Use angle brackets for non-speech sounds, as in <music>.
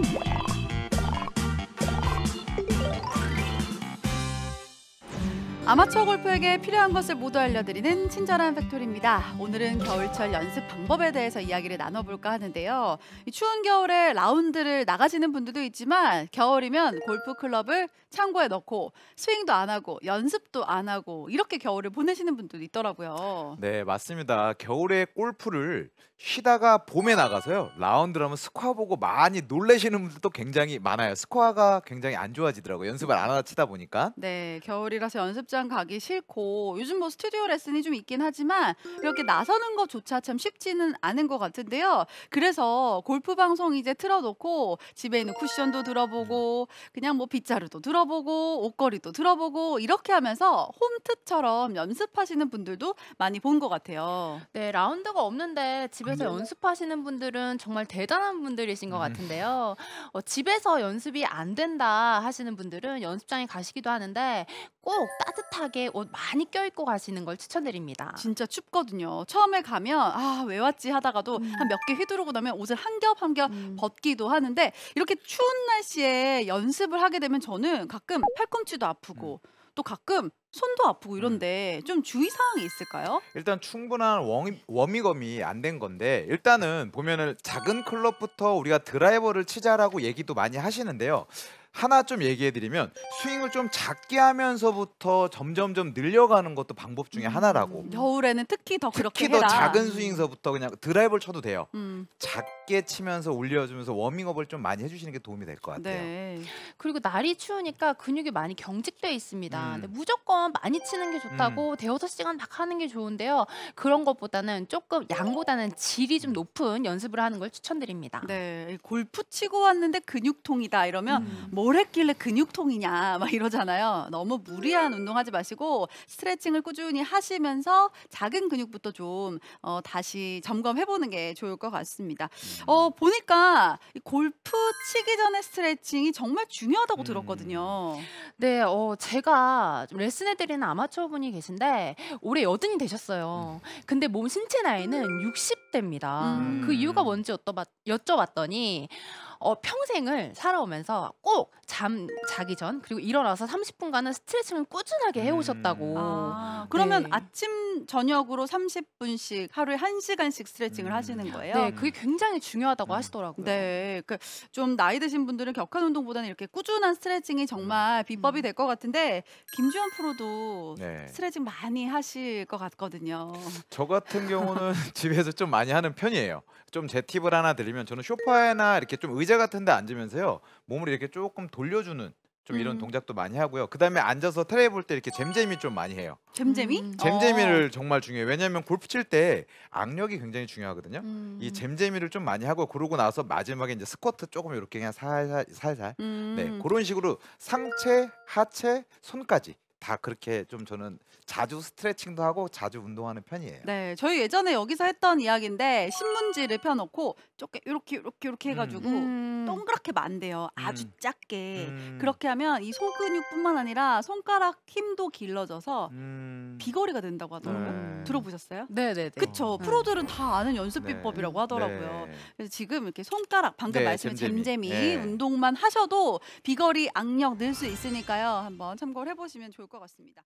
Woo! 아마추어 골프에게 필요한 것을 모두 알려드리는 친절한 팩토리입니다. 오늘은 겨울철 연습 방법에 대해서 이야기를 나눠볼까 하는데요. 추운 겨울에 라운드를 나가시는 분들도 있지만 겨울이면 골프 클럽을 창고에 넣고 스윙도 안 하고 연습도 안 하고 이렇게 겨울을 보내시는 분들도 있더라고요. 네, 맞습니다. 겨울에 골프를 쉬다가 봄에 나가서요. 라운드를 하면 스코어 보고 많이 놀래시는 분들도 굉장히 많아요. 스코어가 굉장히 안 좋아지더라고요. 연습을 안 하다 치다 보니까. 네, 겨울이라서 연습 직장 가기 싫고 요즘 뭐 스튜디오 레슨이 좀 있긴 하지만 이렇게 나서는 것조차 참 쉽지는 않은 것 같은데요. 그래서 골프 방송 이제 틀어놓고 집에 있는 쿠션도 들어보고 그냥 뭐 빗자루도 들어보고 옷걸이도 들어보고 이렇게 하면서 홈트처럼 연습하시는 분들도 많이 본 것 같아요. 네, 라운드가 없는데 집에서 네. 연습하시는 분들은 정말 대단한 분들이신 것 네. 같은데요. 어, 집에서 연습이 안 된다 하시는 분들은 연습장에 가시기도 하는데 꼭 따뜻하게 옷 많이 껴입고 가시는 걸 추천드립니다. 진짜 춥거든요. 처음에 가면 아 왜 왔지 하다가도 음. 한몇 개 휘두르고 나면 옷을 한 겹 한겹 음. 벗기도 하는데 이렇게 추운 날씨에 연습을 하게 되면 저는 가끔 팔꿈치도 아프고 음. 또 가끔 손도 아프고 이런데 음. 좀 주의사항이 있을까요? 일단 충분한 워미, 워미검이 안 된 건데 일단은 보면은 작은 아. 클럽부터 우리가 드라이버를 치자라고 얘기도 많이 하시는데요. 하나 좀 얘기해 드리면 스윙을 좀 작게 하면서부터 점점점 늘려가는 것도 방법 중에 하나라고. 음. 겨울에는 특히 더 그렇게 특히 더 해라. 작은 음. 스윙서부터 그냥 드라이브를 쳐도 돼요. 음. 작게 치면서 올려주면서 워밍업을 좀 많이 해주시는 게 도움이 될 것 같아요. 네. 그리고 날이 추우니까 근육이 많이 경직돼 있습니다. 음. 근데 무조건 많이 치는 게 좋다고 음. 대여섯 시간 막 하는 게 좋은데요. 그런 것보다는 조금 양보다는 질이 좀 높은 연습을 하는 걸 추천드립니다. 네, 골프 치고 왔는데 근육통이다 이러면 뭐뭘 했길래 근육통이냐 막 이러잖아요. 너무 무리한 운동하지 마시고 스트레칭을 꾸준히 하시면서 작은 근육부터 좀 어, 다시 점검해보는 게 좋을 것 같습니다. 음. 어, 보니까 골프 치기 전에 스트레칭이 정말 중요하다고 음. 들었거든요. 네, 어, 제가 레슨해드리는 아마추어분이 계신데 올해 여든이 되셨어요. 음. 근데 몸 신체 나이는 60대입니다. 음. 그 이유가 뭔지 여쭤봤더니 어, 평생을 살아오면서 꼭 잠 자기 전 그리고 일어나서 30분간은 스트레칭을 꾸준하게 음. 해오셨다고. 음. 아, 그러면 네. 아침 저녁으로 30분씩 하루에 1시간씩 스트레칭을 음. 하시는 거예요? 네, 그게 굉장히 중요하다고 음. 하시더라고요. 네, 그 좀 나이 드신 분들은 격한 운동보다는 이렇게 꾸준한 스트레칭이 정말 음. 비법이 될 것 같은데 김주현 프로도 네. 스트레칭 많이 하실 것 같거든요. 저 같은 경우는 <laughs> 집에서 좀 많이 하는 편이에요. 좀 제 팁을 하나 드리면 저는 쇼파에나 이렇게 좀 의, 의자 같은 데 앉으면서요. 몸을 이렇게 조금 돌려주는 좀 이런 음. 동작도 많이 하고요. 그다음에 앉아서 타레이 볼때 이렇게 잼잼이 좀 많이 해요. 잼잼이? 음. 잼잼이를 어. 정말 중요해요. 왜냐하면 골프 칠 때 악력이 굉장히 중요하거든요. 음. 이 잼잼이를 좀 많이 하고 그러고 나서 마지막에 이제 스쿼트 조금 이렇게 그냥 살살 살살 네 그런 음. 식으로 상체, 하체, 손까지 다 그렇게 좀 저는 자주 스트레칭도 하고 자주 운동하는 편이에요. 네, 저희 예전에 여기서 했던 이야기인데 신문지를 펴놓고 조금 이렇게 이렇게 이렇게 음. 해가지고 음. 동그랗게 만대요. 아주 음. 작게 음. 그렇게 하면 이 소근육뿐만 아니라 손가락 힘도 길러져서 음. 비거리가 된다고 하더라고요. 네. 들어보셨어요? 네, 네, 네. 그쵸. 음. 프로들은 다 아는 연습 비법이라고 네. 하더라고요. 네. 그래서 지금 이렇게 손가락 방금 네, 말씀해 잼잼이, 네. 운동만 하셔도 비거리 악력 늘 수 있으니까요. 한번 참고를 해보시면 좋을 것. 같아요. 것 같습니다.